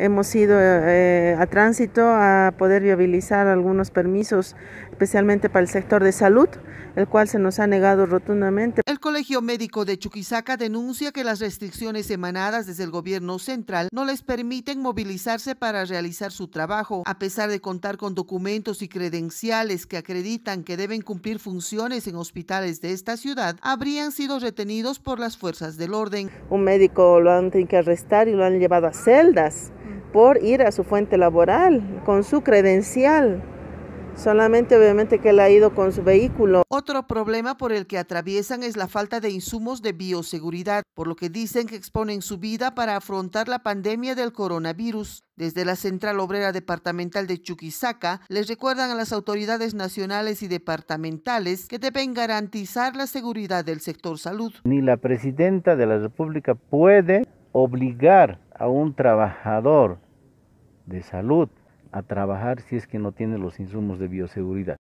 Hemos ido eh, a tránsito a poder viabilizar algunos permisos, especialmente para el sector de salud, el cual se nos ha negado rotundamente. El Colegio Médico de Chuquisaca denuncia que las restricciones emanadas desde el gobierno central no les permiten movilizarse para realizar su trabajo, a pesar de contar con documentos y credenciales que acreditan que deben cumplir funciones en hospitales de esta ciudad, habrían sido retenidos por las fuerzas del orden. Un médico lo han tenido que arrestar y lo han llevado a celdas por ir a su fuente laboral con su credencial. Solamente obviamente que él ha ido con su vehículo. Otro problema por el que atraviesan es la falta de insumos de bioseguridad, por lo que dicen que exponen su vida para afrontar la pandemia del coronavirus. Desde la Central Obrera Departamental de Chuquisaca, les recuerdan a las autoridades nacionales y departamentales que deben garantizar la seguridad del sector salud. Ni la presidenta de la República puede obligar a un trabajador de salud a trabajar si es que no tiene los insumos de bioseguridad.